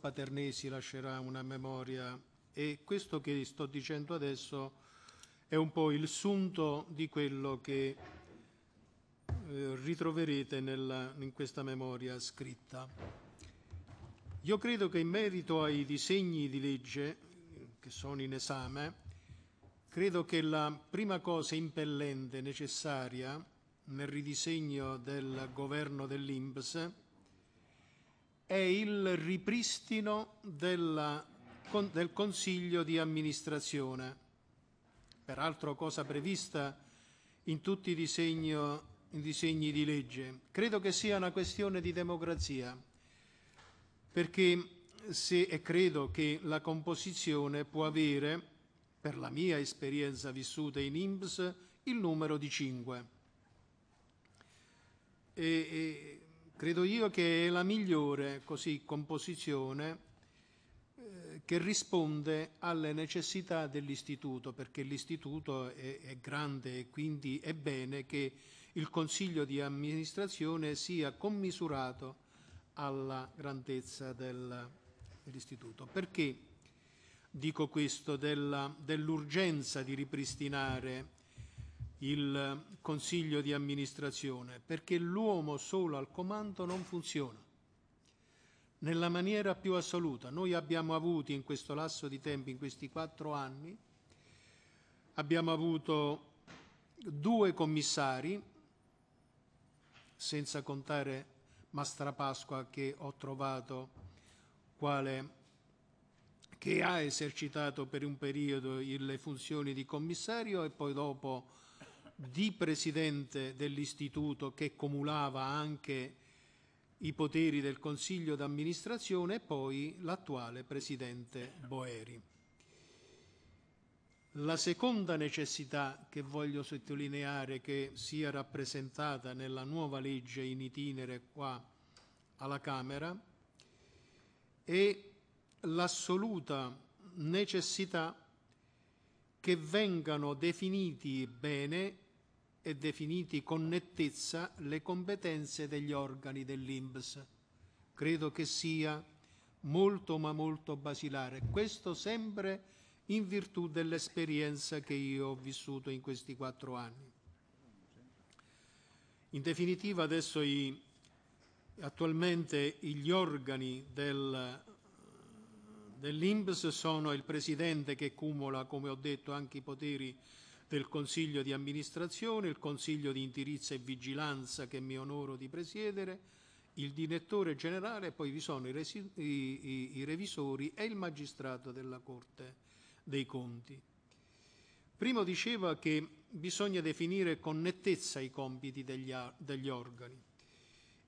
Paternesi lascerà una memoria e questo che sto dicendo adesso è un po' il sunto di quello che eh, ritroverete nella, in questa memoria scritta. Io credo che in merito ai disegni di legge che sono in esame, credo che la prima cosa impellente necessaria nel ridisegno del governo dell'Inps è il ripristino della, con, del Consiglio di amministrazione, peraltro cosa prevista in tutti i, disegno, i disegni di legge. Credo che sia una questione di democrazia, perché se, e credo che la composizione può avere, per la mia esperienza vissuta in IMSS, il numero di 5. E, e, credo io che è la migliore così, composizione eh, che risponde alle necessità dell'istituto, perché l'istituto è, è grande e quindi è bene che il Consiglio di amministrazione sia commisurato alla grandezza del, dell'istituto. Perché dico questo dell'urgenza di ripristinare il consiglio di amministrazione, perché l'uomo solo al comando non funziona nella maniera più assoluta. Noi abbiamo avuto in questo lasso di tempo, in questi quattro anni, abbiamo avuto due commissari, senza contare Mastrapasqua che ho trovato quale che ha esercitato per un periodo le funzioni di commissario e poi dopo di presidente dell'istituto che cumulava anche i poteri del consiglio d'amministrazione e poi l'attuale presidente Boeri. La seconda necessità che voglio sottolineare che sia rappresentata nella nuova legge in itinere qua alla Camera è l'assoluta necessità che vengano definiti bene e definiti con nettezza le competenze degli organi dell'INPS. Credo che sia molto ma molto basilare. Questo sempre in virtù dell'esperienza che io ho vissuto in questi quattro anni. In definitiva adesso i, attualmente gli organi del, dell'INPS sono il Presidente che cumula, come ho detto, anche i poteri del Consiglio di amministrazione, il Consiglio di indirizzo e vigilanza che mi onoro di presiedere, il direttore generale, poi vi sono i, resi, i, i, i revisori e il magistrato della Corte dei Conti. Primo diceva che bisogna definire con nettezza i compiti degli, degli organi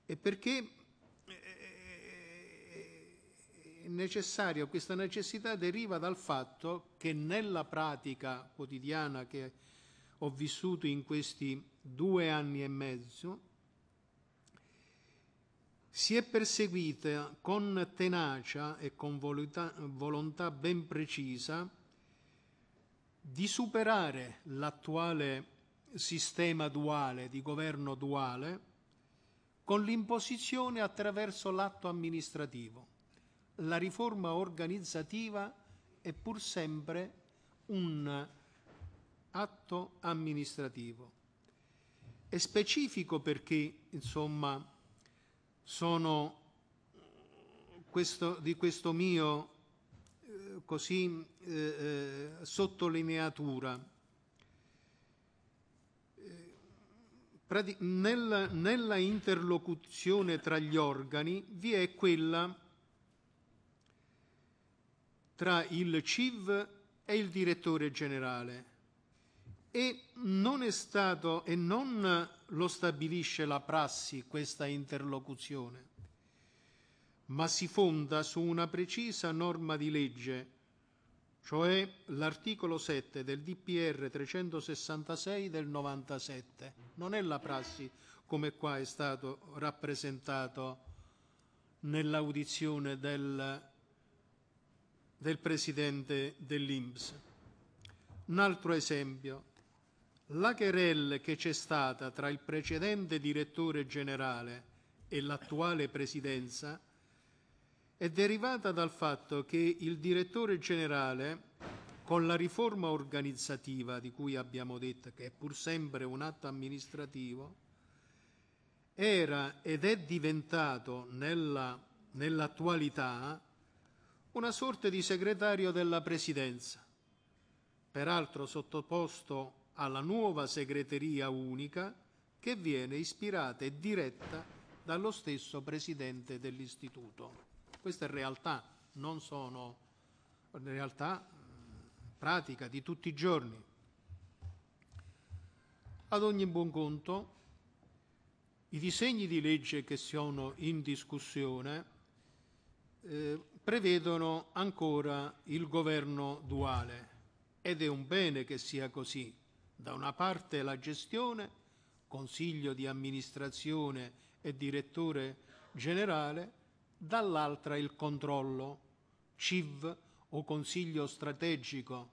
e perché necessario, questa necessità deriva dal fatto che nella pratica quotidiana che ho vissuto in questi due anni e mezzo, si è perseguita con tenacia e con volontà ben precisa di superare l'attuale sistema duale, di governo duale, con l'imposizione attraverso l'atto amministrativo la riforma organizzativa è pur sempre un atto amministrativo. È specifico perché, insomma, sono questo, di questo mio eh, così eh, eh sottolineatura. Eh, Nel, nella interlocuzione tra gli organi vi è quella tra il CIV e il direttore generale e non è stato e non lo stabilisce la prassi questa interlocuzione, ma si fonda su una precisa norma di legge, cioè l'articolo 7 del DPR 366 del 97. Non è la prassi come qua è stato rappresentato nell'audizione del del presidente dell'Inps. Un altro esempio, la querelle che c'è stata tra il precedente direttore generale e l'attuale presidenza è derivata dal fatto che il direttore generale, con la riforma organizzativa di cui abbiamo detto che è pur sempre un atto amministrativo, era ed è diventato nella, nell'attualità una sorta di segretario della Presidenza, peraltro sottoposto alla nuova segreteria unica che viene ispirata e diretta dallo stesso Presidente dell'Istituto. Questa è realtà, non sono realtà pratica di tutti i giorni. Ad ogni buon conto, i disegni di legge che sono in discussione eh, prevedono ancora il governo duale ed è un bene che sia così. Da una parte la gestione, consiglio di amministrazione e direttore generale, dall'altra il controllo, CIV o consiglio strategico.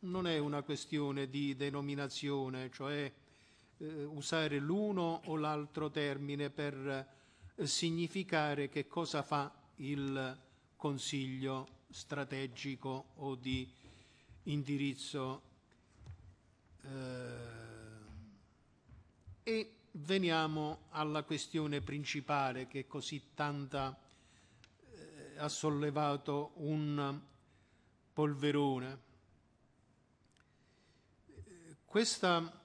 Non è una questione di denominazione, cioè eh, usare l'uno o l'altro termine per eh, significare che cosa fa il consiglio strategico o di indirizzo. Eh, e veniamo alla questione principale che così tanta eh, ha sollevato un polverone. Questa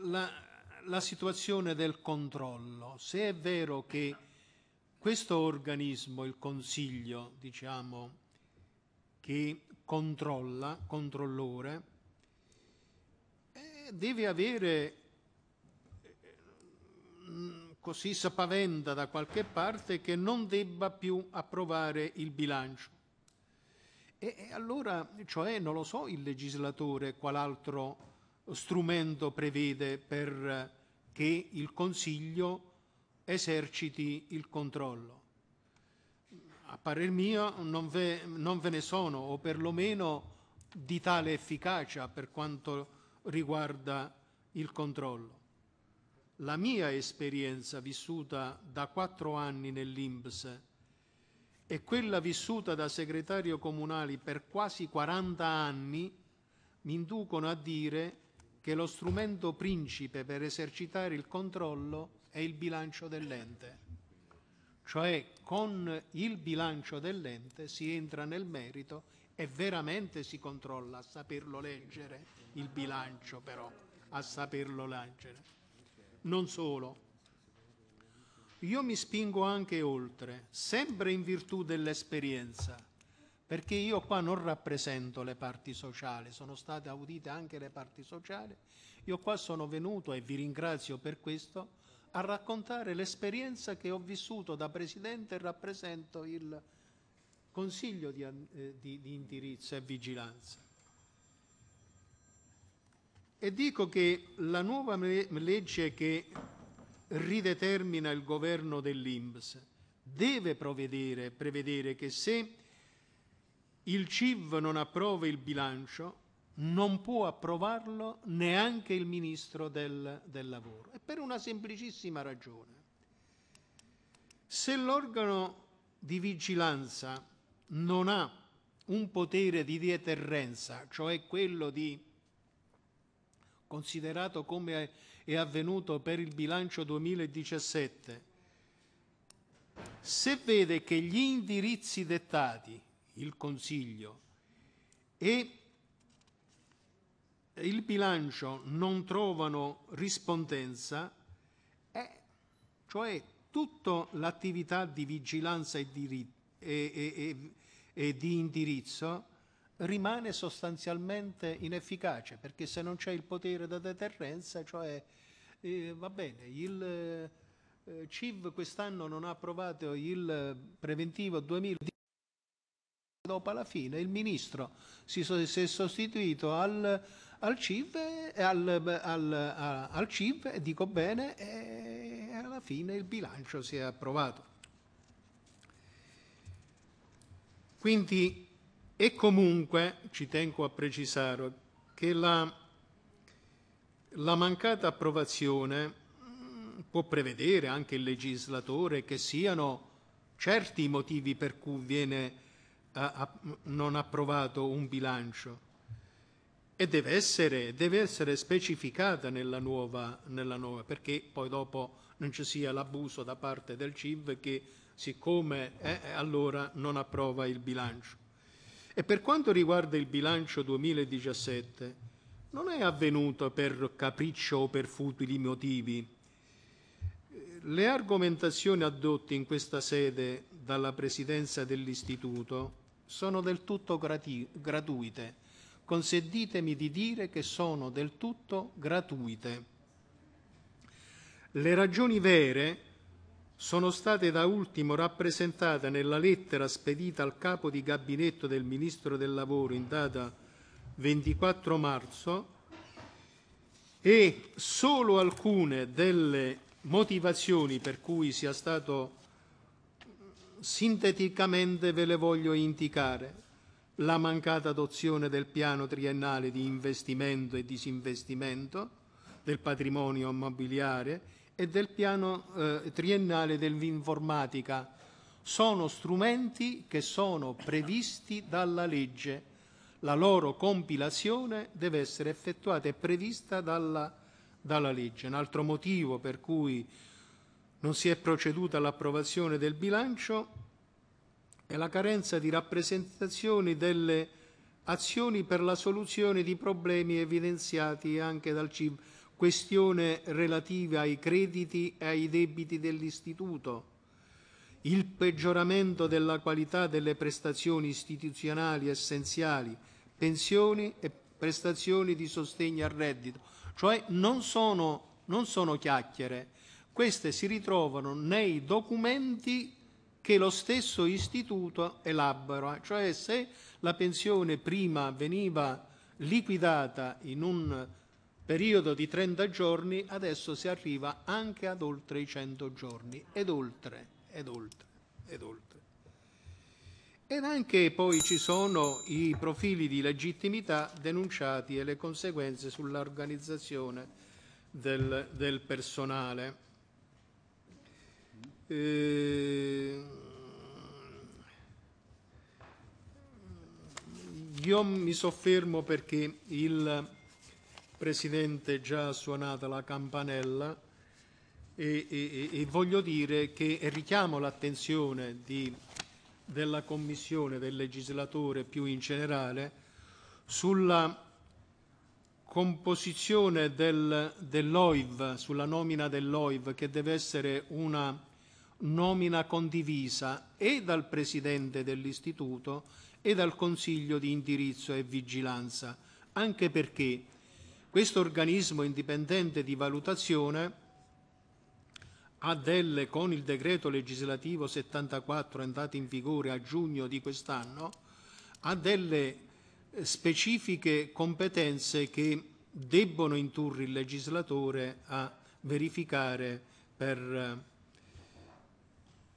la, la situazione del controllo. Se è vero che questo organismo, il Consiglio, diciamo, che controlla, controllore, eh, deve avere, eh, così spaventa da qualche parte, che non debba più approvare il bilancio. E, e allora, cioè, non lo so il legislatore qual altro strumento prevede per eh, che il Consiglio eserciti il controllo. A parer mio non ve, non ve ne sono, o perlomeno di tale efficacia per quanto riguarda il controllo. La mia esperienza vissuta da quattro anni nell'IMBS e quella vissuta da segretario comunale per quasi 40 anni mi inducono a dire che lo strumento principe per esercitare il controllo è il bilancio dell'ente. Cioè con il bilancio dell'ente si entra nel merito e veramente si controlla a saperlo leggere il bilancio però, a saperlo leggere. Non solo. Io mi spingo anche oltre, sempre in virtù dell'esperienza, perché io qua non rappresento le parti sociali, sono state audite anche le parti sociali. Io qua sono venuto e vi ringrazio per questo a raccontare l'esperienza che ho vissuto da presidente e rappresento il consiglio di, eh, di, di indirizzo e vigilanza. E dico che la nuova legge che ridetermina il governo dell'Inps deve prevedere che se il CIV non approva il bilancio, non può approvarlo neanche il ministro del, del lavoro. E per una semplicissima ragione. Se l'organo di vigilanza non ha un potere di deterrenza, cioè quello di, considerato come è avvenuto per il bilancio 2017, se vede che gli indirizzi dettati, il Consiglio e il bilancio non trovano rispondenza, eh, cioè tutta l'attività di vigilanza e di, e, e, e di indirizzo rimane sostanzialmente inefficace, perché se non c'è il potere da deterrenza, cioè eh, va bene, il eh, CIV quest'anno non ha approvato il preventivo 2010, dopo alla fine il ministro si, si è sostituito al al CIV, al, al, al CIV dico bene, e alla fine il bilancio si è approvato. Quindi, e comunque, ci tengo a precisare, che la, la mancata approvazione mm, può prevedere anche il legislatore che siano certi i motivi per cui viene a, a, non approvato un bilancio e deve essere, deve essere specificata nella nuova, nella nuova, perché poi dopo non ci sia l'abuso da parte del CIV che siccome è, allora non approva il bilancio. E per quanto riguarda il bilancio 2017, non è avvenuto per capriccio o per futili motivi. Le argomentazioni adotte in questa sede dalla Presidenza dell'Istituto sono del tutto gratuite consentitemi di dire che sono del tutto gratuite. Le ragioni vere sono state da ultimo rappresentate nella lettera spedita al capo di gabinetto del Ministro del Lavoro in data 24 marzo e solo alcune delle motivazioni per cui sia stato sinteticamente ve le voglio indicare la mancata adozione del piano triennale di investimento e disinvestimento del patrimonio immobiliare e del piano eh, triennale dell'informatica. Sono strumenti che sono previsti dalla legge. La loro compilazione deve essere effettuata e prevista dalla, dalla legge. Un altro motivo per cui non si è proceduta all'approvazione del bilancio e la carenza di rappresentazioni delle azioni per la soluzione di problemi evidenziati anche dal CIV, questione relativa ai crediti e ai debiti dell'Istituto, il peggioramento della qualità delle prestazioni istituzionali essenziali, pensioni e prestazioni di sostegno al reddito. Cioè non sono, non sono chiacchiere, queste si ritrovano nei documenti che lo stesso istituto elabora, eh. cioè se la pensione prima veniva liquidata in un periodo di 30 giorni, adesso si arriva anche ad oltre i 100 giorni ed oltre, ed oltre, ed oltre. Ed anche poi ci sono i profili di legittimità denunciati e le conseguenze sull'organizzazione del, del personale. Eh, io mi soffermo perché il Presidente già ha suonato la campanella e, e, e voglio dire che richiamo l'attenzione della Commissione, del legislatore più in generale, sulla composizione del, dell'OIV, sulla nomina dell'OIV, che deve essere una nomina condivisa e dal Presidente dell'Istituto e dal Consiglio di indirizzo e vigilanza, anche perché questo organismo indipendente di valutazione ha delle, con il decreto legislativo 74 entrato in vigore a giugno di quest'anno, ha delle eh, specifiche competenze che debbono indurre il legislatore a verificare per eh,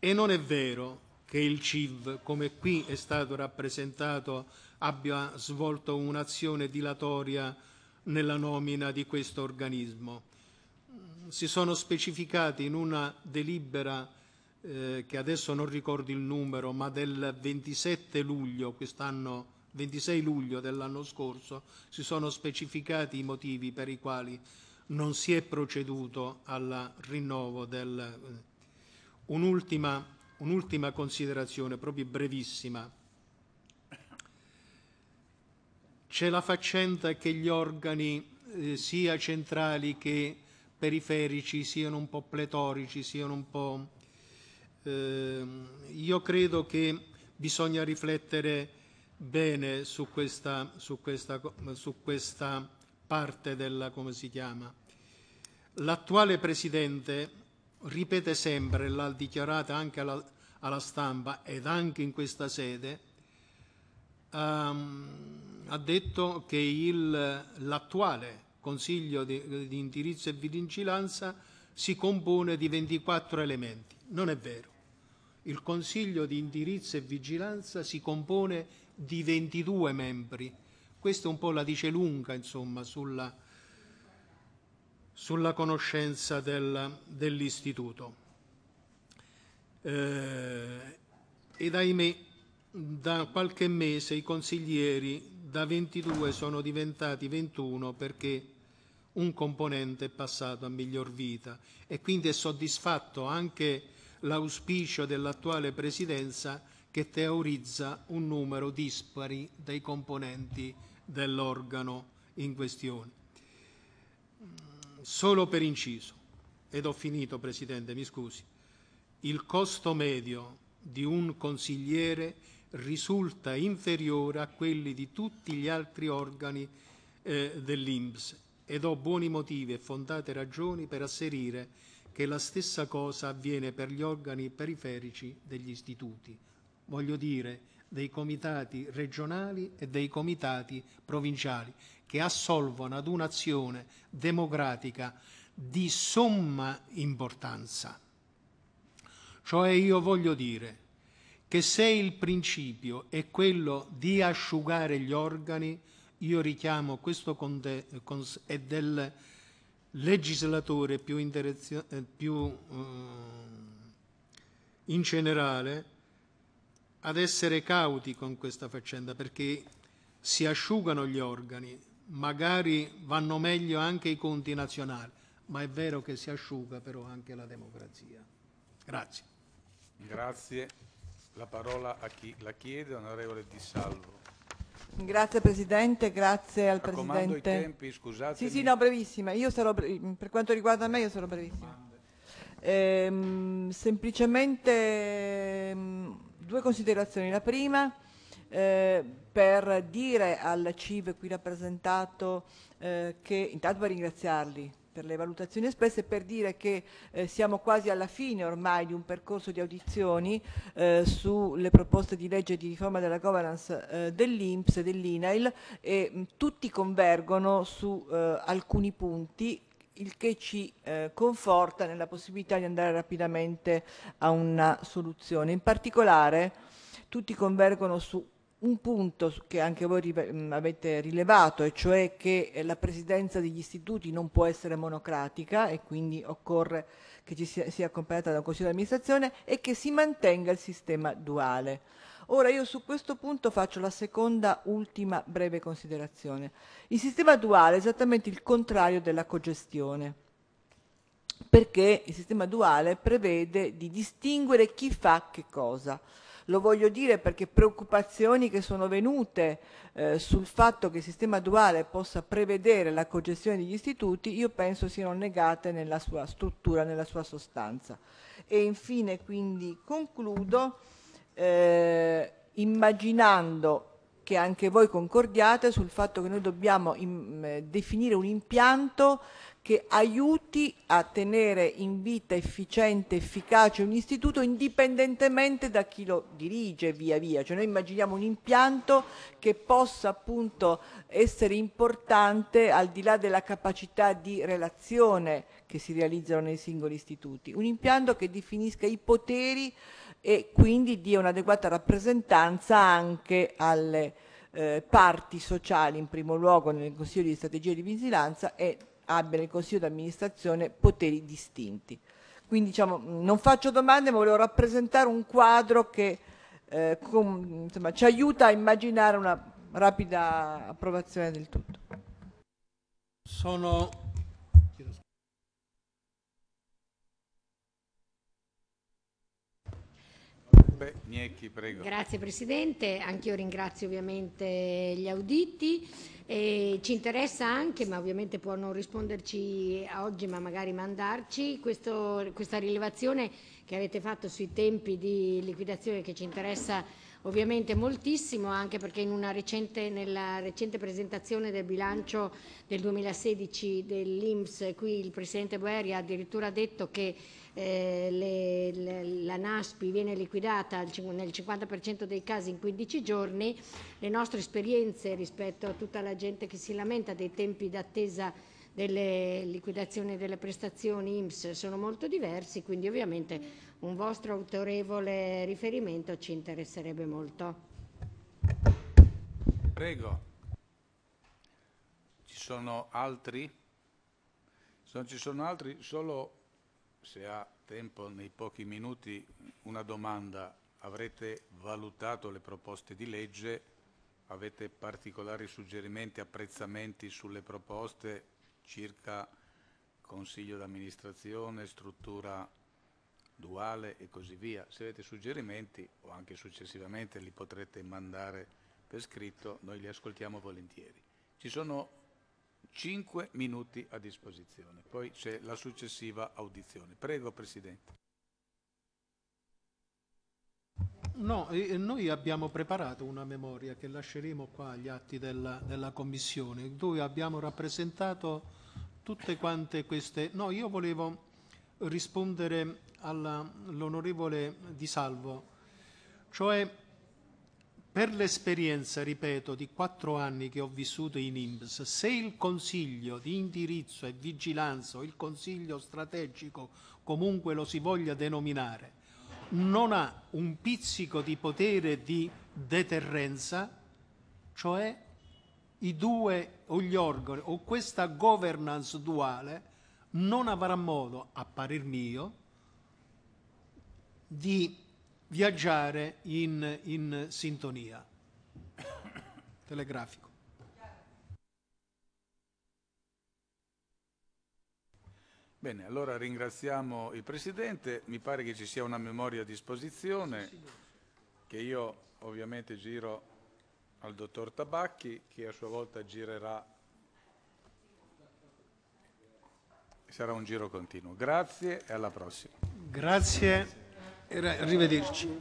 e non è vero che il CIV, come qui è stato rappresentato, abbia svolto un'azione dilatoria nella nomina di questo organismo. Si sono specificati in una delibera eh, che adesso non ricordo il numero, ma del 27 luglio quest'anno 26 luglio dell'anno scorso si sono specificati i motivi per i quali non si è proceduto al rinnovo del eh, Un'ultima, un'ultima considerazione, proprio brevissima. C'è la faccenda che gli organi eh, sia centrali che periferici siano un po' pletorici, siano un po'... Eh, io credo che bisogna riflettere bene su questa, su questa, su questa parte della, come si chiama, l'attuale Presidente ripete sempre, l'ha dichiarata anche alla, alla, stampa ed anche in questa sede, um, ha detto che il, l'attuale Consiglio di, di indirizzo e vigilanza si compone di 24 elementi. Non è vero. Il Consiglio di indirizzo e vigilanza si compone di 22 membri. Questa è un po' la dice lunga, insomma, sulla sulla conoscenza del, dell'istituto. Eh, ed ahimè, da qualche mese i consiglieri da 22 sono diventati 21 perché un componente è passato a miglior vita e quindi è soddisfatto anche l'auspicio dell'attuale presidenza che teorizza un numero dispari dei componenti dell'organo in questione. Solo per inciso, ed ho finito Presidente, mi scusi, il costo medio di un consigliere risulta inferiore a quelli di tutti gli altri organi eh, dell'Inps ed ho buoni motivi e fondate ragioni per asserire che la stessa cosa avviene per gli organi periferici degli istituti. Voglio dire, dei comitati regionali e dei comitati provinciali che assolvono ad un'azione democratica di somma importanza. Cioè io voglio dire che se il principio è quello di asciugare gli organi, io richiamo questo conte, cons, è del legislatore più, eh, più eh, in generale ad essere cauti con questa faccenda perché si asciugano gli organi, magari vanno meglio anche i conti nazionali, ma è vero che si asciuga però anche la democrazia. Grazie. Grazie. La parola a chi la chiede, onorevole Di Salvo. Grazie Presidente, grazie al Raccomando Presidente. i tempi, scusate. Sì, sì, no, brevissima. Io sarò, per quanto riguarda me, io sarò brevissima. Ehm, semplicemente ehm, due considerazioni. La prima eh, per dire al CIV qui rappresentato eh, che intanto per ringraziarli per le valutazioni espresse per dire che eh, siamo quasi alla fine ormai di un percorso di audizioni eh, sulle proposte di legge di riforma della governance eh, dell'INPS e dell'INAIL e mh, tutti convergono su eh, alcuni punti il che ci eh, conforta nella possibilità di andare rapidamente a una soluzione. In particolare tutti convergono su un punto che anche voi avete rilevato, e cioè che eh, la presidenza degli istituti non può essere monocratica e quindi occorre che ci sia, sia accompagnata da un consiglio di amministrazione e che si mantenga il sistema duale. Ora io su questo punto faccio la seconda ultima breve considerazione. Il sistema duale è esattamente il contrario della cogestione, perché il sistema duale prevede di distinguere chi fa che cosa. Lo voglio dire perché preoccupazioni che sono venute eh, sul fatto che il sistema duale possa prevedere la cogestione degli istituti, io penso siano negate nella sua struttura, nella sua sostanza. E infine quindi concludo eh, immaginando che anche voi concordiate sul fatto che noi dobbiamo in, eh, definire un impianto che aiuti a tenere in vita efficiente, efficace un istituto indipendentemente da chi lo dirige via via. Cioè noi immaginiamo un impianto che possa appunto essere importante al di là della capacità di relazione che si realizzano nei singoli istituti. Un impianto che definisca i poteri e quindi dia un'adeguata rappresentanza anche alle eh, parti sociali in primo luogo nel Consiglio di strategia e di vigilanza e abbia nel Consiglio di amministrazione poteri distinti. Quindi diciamo, non faccio domande ma volevo rappresentare un quadro che eh, con, insomma, ci aiuta a immaginare una rapida approvazione del tutto. Sono Onorevole Gnecchi, prego. Grazie Presidente, io ringrazio ovviamente gli auditi. E ci interessa anche, ma ovviamente può non risponderci oggi, ma magari mandarci, questo, questa rilevazione che avete fatto sui tempi di liquidazione che ci interessa ovviamente moltissimo anche perché recente, nella recente presentazione del bilancio del 2016 dell'Inps qui il Presidente Boeri ha addirittura detto che eh, le, le, la NASPI viene liquidata nel 50% dei casi in 15 giorni, le nostre esperienze rispetto a tutta la gente che si lamenta dei tempi d'attesa delle liquidazioni delle prestazioni IMSS sono molto diversi, quindi ovviamente un vostro autorevole riferimento ci interesserebbe molto. Prego. Ci sono altri? Se non Ci sono altri? Solo se ha tempo nei pochi minuti una domanda. Avrete valutato le proposte di legge? Avete particolari suggerimenti, apprezzamenti sulle proposte? circa consiglio d'amministrazione, struttura duale e così via. Se avete suggerimenti o anche successivamente li potrete mandare per scritto, noi li ascoltiamo volentieri. Ci sono 5 minuti a disposizione, poi c'è la successiva audizione. Prego Presidente. No, noi abbiamo preparato una memoria che lasceremo qua agli atti della, della Commissione, dove abbiamo rappresentato tutte quante queste... No, io volevo rispondere all'onorevole Di Salvo, cioè per l'esperienza, ripeto, di quattro anni che ho vissuto in IMSS, se il consiglio di indirizzo e vigilanza o il consiglio strategico, comunque lo si voglia denominare, non ha un pizzico di potere di deterrenza, cioè i due o gli organi o questa governance duale non avrà modo, a parer mio, di viaggiare in, in sintonia. Telegrafico. Bene, allora ringraziamo il Presidente, mi pare che ci sia una memoria a disposizione che io ovviamente giro al Dottor Tabacchi che a sua volta girerà, sarà un giro continuo. Grazie e alla prossima. Grazie e arrivederci.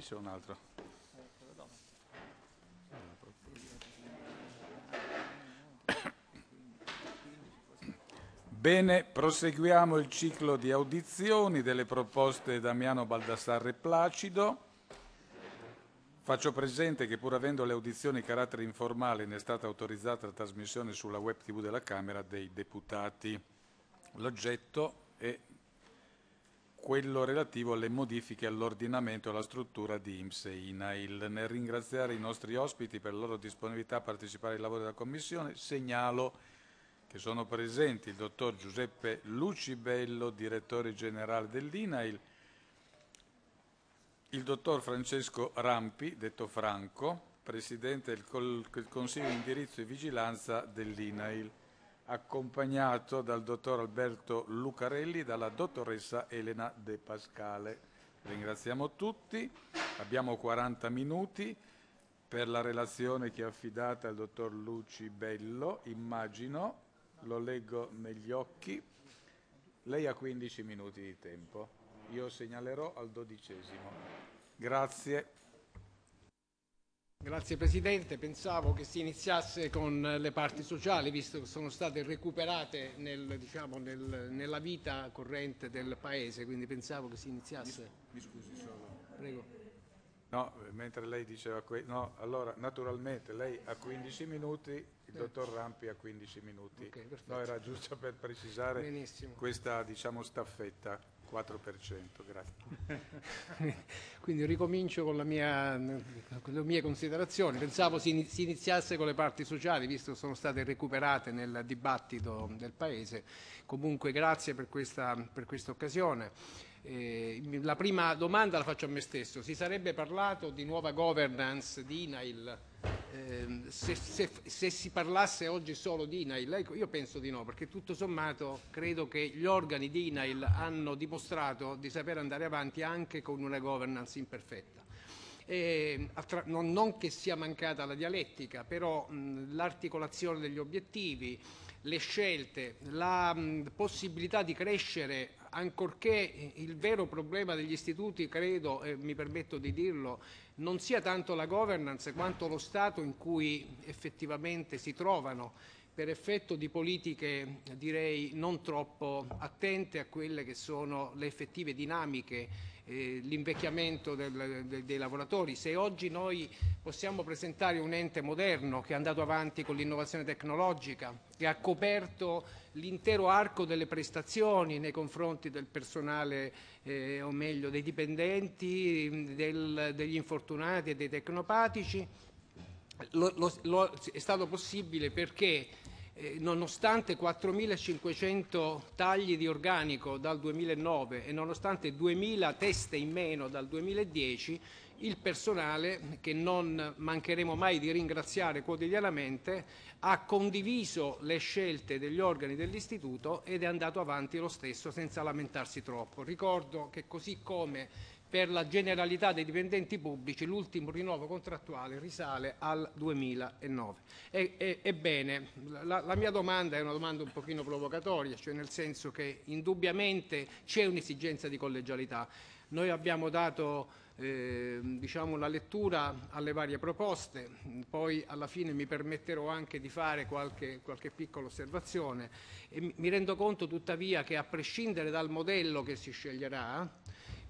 Qui c'è un altro. Bene, proseguiamo il ciclo di audizioni delle proposte Damiano Baldassarre Placido. Faccio presente che pur avendo le audizioni carattere informale ne è stata autorizzata la trasmissione sulla web tv della Camera dei Deputati. L'oggetto è quello relativo alle modifiche all'ordinamento e alla struttura di IMSS e INAIL. Nel ringraziare i nostri ospiti per la loro disponibilità a partecipare ai lavori della Commissione, segnalo che sono presenti il dottor Giuseppe Lucibello, direttore generale dell'INAIL, il dottor Francesco Rampi, detto Franco, presidente del Consiglio di indirizzo e vigilanza dell'INAIL, accompagnato dal dottor Alberto Lucarelli e dalla dottoressa Elena De Pascale. Ringraziamo tutti, abbiamo 40 minuti per la relazione che è affidata al dottor Luci Bello, immagino, lo leggo negli occhi. Lei ha 15 minuti di tempo, io segnalerò al dodicesimo. Grazie. Grazie Presidente, pensavo che si iniziasse con le parti sociali, visto che sono state recuperate nel, diciamo, nel, nella vita corrente del Paese, quindi pensavo che si iniziasse. Mi scusi solo. Prego. No, mentre lei diceva questo, no, allora naturalmente lei ha 15 minuti, il eh. dottor Rampi ha 15 minuti. Okay, no, era giusto per precisare Benissimo. questa diciamo, staffetta. 4%, grazie. Quindi ricomincio con, mia, con, le mie considerazioni. Pensavo si iniziasse con le parti sociali, visto che sono state recuperate nel dibattito del Paese. Comunque grazie per questa, per questa occasione. Eh, la prima domanda la faccio a me stesso. Si sarebbe parlato di nuova governance di INAIL ehm, se, se, se, si parlasse oggi solo di INAIL? Ecco, io penso di no, perché tutto sommato credo che gli organi di INAIL hanno dimostrato di saper andare avanti anche con una governance imperfetta. E, ehm, non, non, che sia mancata la dialettica, però l'articolazione degli obiettivi, le scelte, la mh, possibilità di crescere ancorché il vero problema degli istituti, credo, e eh, mi permetto di dirlo, non sia tanto la governance quanto lo stato in cui effettivamente si trovano per effetto di politiche direi non troppo attente a quelle che sono le effettive dinamiche eh, l'invecchiamento del, de, dei lavoratori, se oggi noi possiamo presentare un ente moderno che è andato avanti con l'innovazione tecnologica, che ha coperto l'intero arco delle prestazioni nei confronti del personale, eh, o meglio dei dipendenti, del, degli infortunati e dei tecnopatici, lo, lo, lo, è stato possibile perché eh, nonostante 4.500 tagli di organico dal 2009 e nonostante 2.000 teste in meno dal 2010, il personale, che non mancheremo mai di ringraziare quotidianamente, ha condiviso le scelte degli organi dell'Istituto ed è andato avanti lo stesso senza lamentarsi troppo. Ricordo che così come per la generalità dei dipendenti pubblici l'ultimo rinnovo contrattuale risale al 2009. E, e, ebbene, la, la, mia domanda è una domanda un pochino provocatoria, cioè nel senso che indubbiamente c'è un'esigenza di collegialità. Noi abbiamo dato eh, diciamo, la lettura alle varie proposte, poi alla fine mi permetterò anche di fare qualche, qualche piccola osservazione. E mi rendo conto tuttavia che a prescindere dal modello che si sceglierà,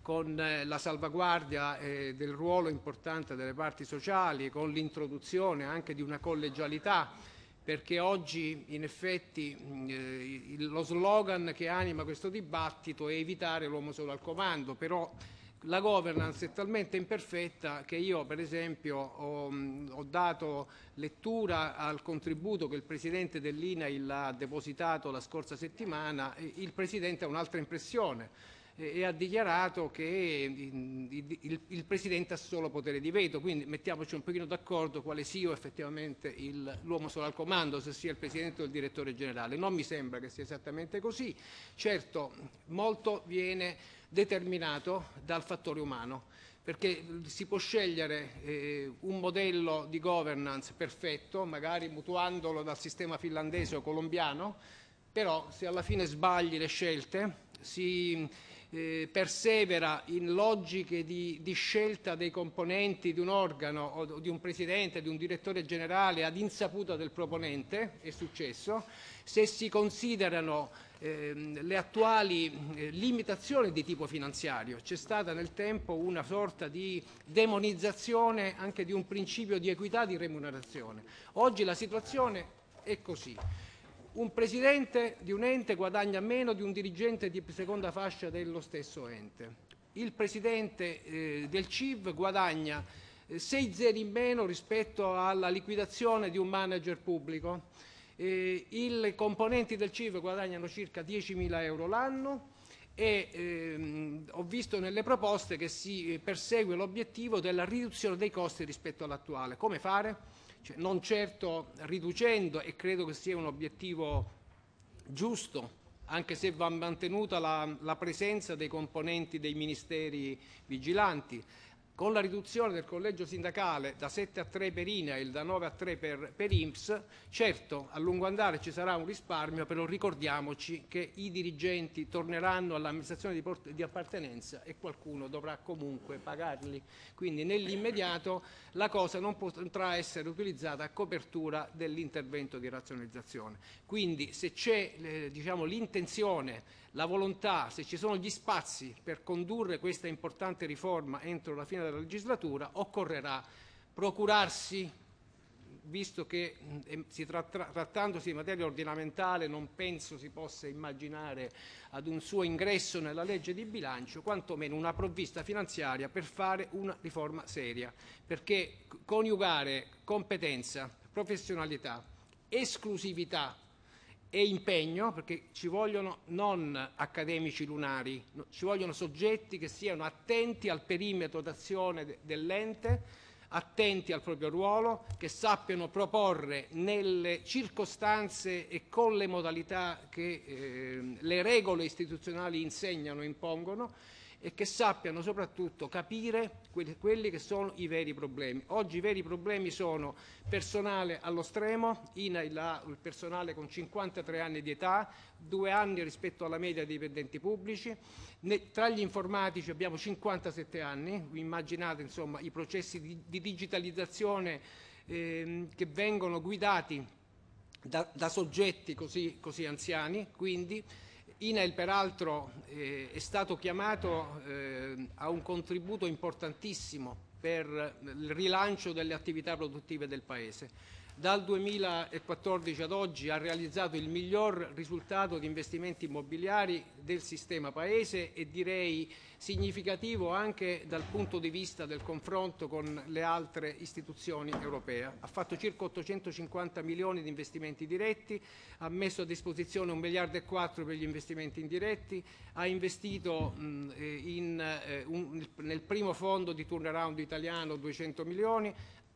con eh, la salvaguardia eh, del ruolo importante delle parti sociali, con l'introduzione anche di una collegialità, perché oggi in effetti eh, lo slogan che anima questo dibattito è evitare l'uomo solo al comando, però la governance è talmente imperfetta che io per esempio ho, ho dato lettura al contributo che il Presidente dell'INAIL ha depositato la scorsa settimana, il Presidente ha un'altra impressione e ha dichiarato che il, il, Presidente ha solo potere di veto, quindi mettiamoci un pochino d'accordo quale sia effettivamente l'uomo solo al comando, se sia il Presidente o il Direttore Generale. Non mi sembra che sia esattamente così. Certo, molto viene determinato dal fattore umano, perché si può scegliere eh, un modello di governance perfetto, magari mutuandolo dal sistema finlandese o colombiano, però se alla fine sbagli le scelte si eh, persevera in logiche di, di, scelta dei componenti di un organo o di un presidente, di un direttore generale ad insaputa del proponente, è successo, se si considerano ehm, le attuali eh, limitazioni di tipo finanziario, c'è stata nel tempo una sorta di demonizzazione anche di un principio di equità di remunerazione. Oggi la situazione è così un presidente di un ente guadagna meno di un dirigente di seconda fascia dello stesso ente. Il presidente eh, del CIV guadagna 6 eh, zeri in meno rispetto alla liquidazione di un manager pubblico. Eh, I componenti del CIV guadagnano circa 10.000 euro l'anno e ehm, ho visto nelle proposte che si eh, persegue l'obiettivo della riduzione dei costi rispetto all'attuale. Come fare? cioè, non certo riducendo e credo che sia un obiettivo giusto anche se va mantenuta la, la presenza dei componenti dei ministeri vigilanti con la riduzione del collegio sindacale da 7 a 3 per INA e da 9 a 3 per, per IMSS, certo a lungo andare ci sarà un risparmio, però ricordiamoci che i dirigenti torneranno all'amministrazione di, di appartenenza e qualcuno dovrà comunque pagarli. Quindi nell'immediato la cosa non potrà essere utilizzata a copertura dell'intervento di razionalizzazione. Quindi se c'è eh, diciamo, l'intenzione, la volontà, se ci sono gli spazi per condurre questa importante riforma entro la fine della legislatura, occorrerà procurarsi, visto che eh, trattandosi di materia ordinamentale non penso si possa immaginare ad un suo ingresso nella legge di bilancio, quantomeno una provvista finanziaria per fare una riforma seria, perché coniugare competenza, professionalità, esclusività e impegno perché ci vogliono non accademici lunari, ci vogliono soggetti che siano attenti al perimetro d'azione dell'ente, attenti al proprio ruolo, che sappiano proporre nelle circostanze e con le modalità che eh, le regole istituzionali insegnano e impongono e che sappiano soprattutto capire quelli, che sono i veri problemi. Oggi i veri problemi sono personale allo stremo, INAIL ha il personale con 53 anni di età, due anni rispetto alla media dei dipendenti pubblici, tra gli informatici abbiamo 57 anni, immaginate insomma, i processi di, digitalizzazione ehm, che vengono guidati da, soggetti così, così anziani, quindi INEL peraltro eh, è stato chiamato eh, a un contributo importantissimo per il rilancio delle attività produttive del Paese. Dal 2014 ad oggi ha realizzato il miglior risultato di investimenti immobiliari del sistema Paese e direi significativo anche dal punto di vista del confronto con le altre istituzioni europee. Ha fatto circa 850 milioni di investimenti diretti, ha messo a disposizione 1 miliardo e 4 per gli investimenti indiretti, ha investito mh, eh, in, eh, nel primo fondo di turnaround italiano 200 milioni,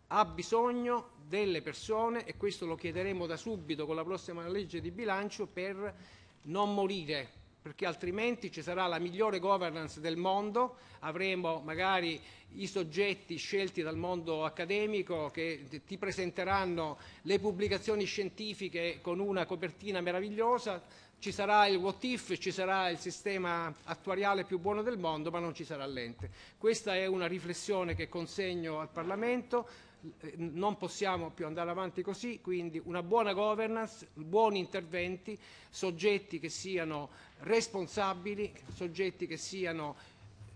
ha bisogno delle persone e questo lo chiederemo da subito con la prossima legge di bilancio per non morire, perché altrimenti ci sarà la migliore governance del mondo, avremo magari i soggetti scelti dal mondo accademico che ti presenteranno le pubblicazioni scientifiche con una copertina meravigliosa, ci sarà il what if, ci sarà il sistema attuariale più buono del mondo, ma non ci sarà l'ente. Questa è una riflessione che consegno al Parlamento eh, non possiamo più andare avanti così, quindi una buona governance, buoni interventi, soggetti che siano responsabili, soggetti che siano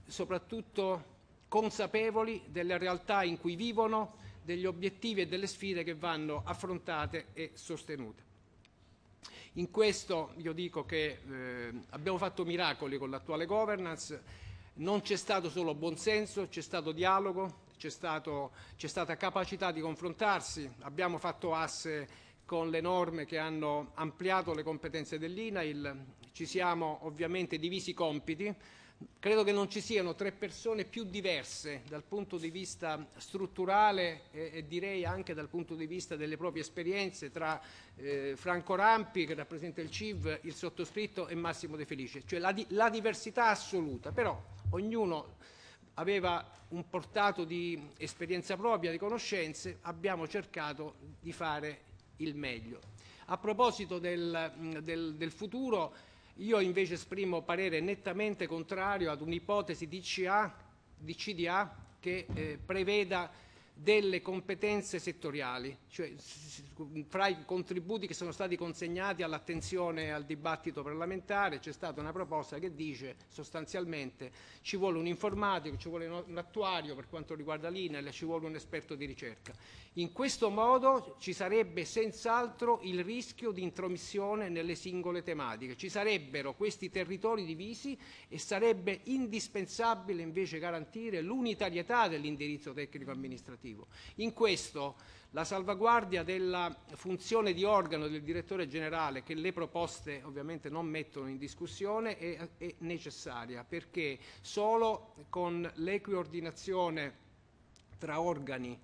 eh, soprattutto consapevoli delle realtà in cui vivono, degli obiettivi e delle sfide che vanno affrontate e sostenute. In questo io dico che eh, abbiamo fatto miracoli con l'attuale governance, non c'è stato solo buonsenso, c'è stato dialogo, c'è stata capacità di confrontarsi, abbiamo fatto asse con le norme che hanno ampliato le competenze dell'INAIL, ci siamo ovviamente divisi i compiti, credo che non ci siano tre persone più diverse dal punto di vista strutturale e, e direi anche dal punto di vista delle proprie esperienze tra eh, Franco Rampi che rappresenta il CIV, il sottoscritto e Massimo De Felice, cioè la, la diversità assoluta, però ognuno aveva un portato di esperienza propria, di conoscenze, abbiamo cercato di fare il meglio. A proposito del, mm, del, del futuro, io invece esprimo parere nettamente contrario ad un'ipotesi di, CDA che eh, preveda delle competenze settoriali, cioè fra i contributi che sono stati consegnati all'attenzione e al dibattito parlamentare c'è stata una proposta che dice sostanzialmente ci vuole un informatico, ci vuole un attuario per quanto riguarda l'INEL, ci vuole un esperto di ricerca. In questo modo ci sarebbe senz'altro il rischio di intromissione nelle singole tematiche, ci sarebbero questi territori divisi e sarebbe indispensabile invece garantire l'unitarietà dell'indirizzo tecnico amministrativo. In questo la salvaguardia della funzione di organo del direttore generale che le proposte ovviamente non mettono in discussione è, è necessaria perché solo con l'equiordinazione tra organi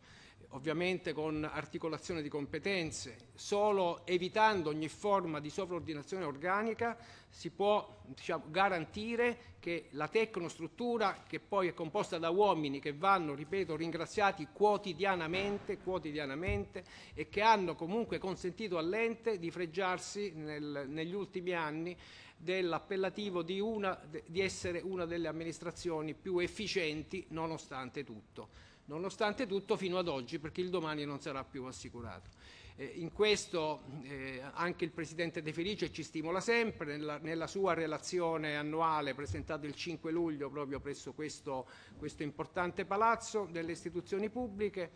ovviamente con articolazione di competenze, solo evitando ogni forma di sovraordinazione organica si può diciamo, garantire che la tecnostruttura, che poi è composta da uomini che vanno, ripeto, ringraziati quotidianamente, quotidianamente e che hanno comunque consentito all'ente di freggiarsi nel, negli ultimi anni dell'appellativo di, di essere una delle amministrazioni più efficienti nonostante tutto nonostante tutto fino ad oggi perché il domani non sarà più assicurato. Eh, in questo eh, anche il Presidente De Felice ci stimola sempre nella, nella, sua relazione annuale presentata il 5 luglio proprio presso questo, questo importante palazzo delle istituzioni pubbliche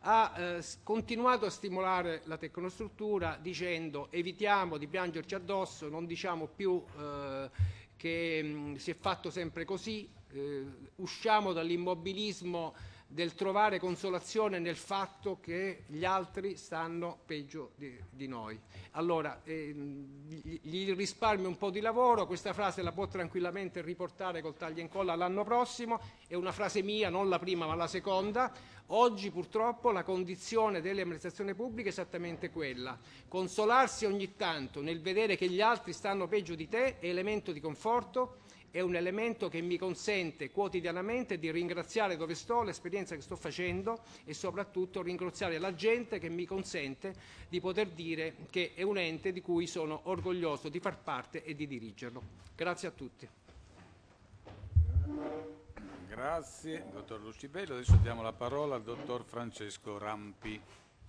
ha eh, continuato a stimolare la tecnostruttura dicendo evitiamo di piangerci addosso, non diciamo più eh, che mh, mm, si è fatto sempre così, eh, usciamo dall'immobilismo del trovare consolazione nel fatto che gli altri stanno peggio di, di noi. Allora, eh, gli risparmio un po' di lavoro, questa frase la può tranquillamente riportare col taglio e incolla l'anno prossimo, è una frase mia, non la prima ma la seconda. Oggi purtroppo la condizione delle amministrazioni pubbliche è esattamente quella. Consolarsi ogni tanto nel vedere che gli altri stanno peggio di te è elemento di conforto, è un elemento che mi consente quotidianamente di ringraziare dove sto, l'esperienza che sto facendo e soprattutto ringraziare la gente che mi consente di poter dire che è un ente di cui sono orgoglioso di far parte e di dirigerlo. Grazie a tutti. Grazie, dottor Lucibello. Adesso diamo la parola al dottor Francesco Rampi.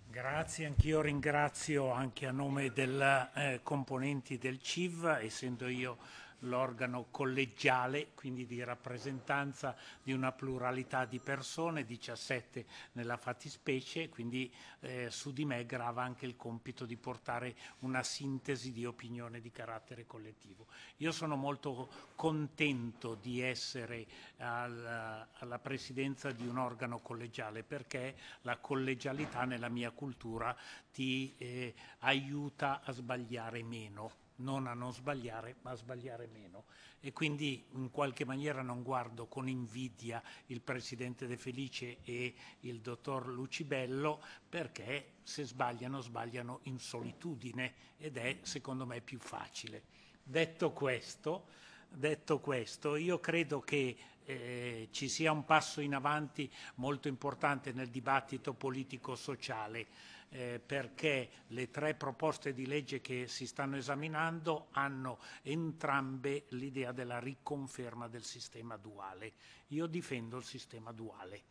Grazie, anch'io ringrazio anche a nome dei eh, componenti del CIV, essendo io l'organo collegiale, quindi di rappresentanza di una pluralità di persone, 17 nella fattispecie, quindi eh, su di me grava anche il compito di portare una sintesi di opinione di carattere collettivo. Io sono molto contento di essere alla, alla presidenza di un organo collegiale perché la collegialità nella mia cultura ti eh, aiuta a sbagliare meno non a non sbagliare, ma a sbagliare meno. E quindi in qualche maniera non guardo con invidia il Presidente De Felice e il Dottor Lucibello, perché se sbagliano, sbagliano in solitudine ed è, secondo me, più facile. Detto questo, detto questo io credo che eh, ci sia un passo in avanti molto importante nel dibattito politico-sociale eh, perché le tre proposte di legge che si stanno esaminando hanno entrambe l'idea della riconferma del sistema duale. Io difendo il sistema duale.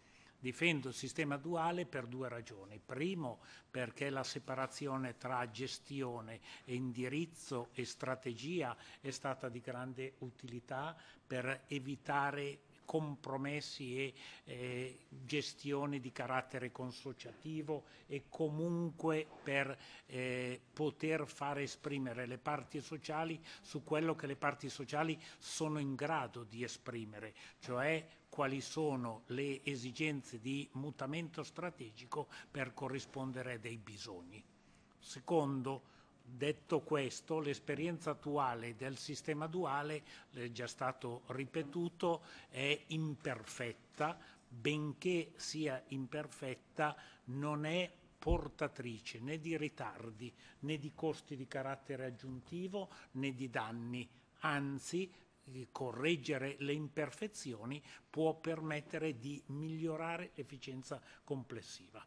Difendo il sistema duale per due ragioni. Primo, perché la separazione tra gestione e indirizzo e strategia è stata di grande utilità per evitare compromessi e eh, gestioni di carattere consociativo e comunque per eh, poter far esprimere le parti sociali su quello che le parti sociali sono in grado di esprimere, cioè quali sono le esigenze di mutamento strategico per corrispondere a dei bisogni. Secondo, Detto questo, l'esperienza attuale del sistema duale, è già stato ripetuto, è imperfetta, benché sia imperfetta non è portatrice né di ritardi né di costi di carattere aggiuntivo né di danni, anzi eh, correggere le imperfezioni può permettere di migliorare l'efficienza complessiva.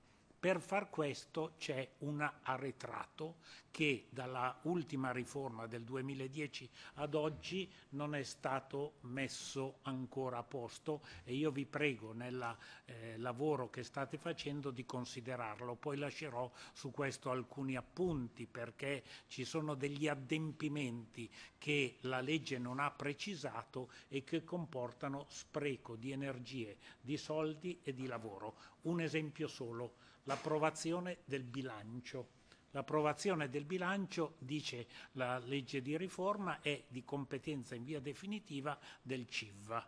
Per far questo c'è un arretrato che dalla ultima riforma del 2010 ad oggi non è stato messo ancora a posto e io vi prego nel eh, lavoro che state facendo di considerarlo. Poi lascerò su questo alcuni appunti perché ci sono degli addempimenti che la legge non ha precisato e che comportano spreco di energie, di soldi e di lavoro. Un esempio solo l'approvazione del bilancio. L'approvazione del bilancio, dice la legge di riforma, è di competenza in via definitiva del CIV.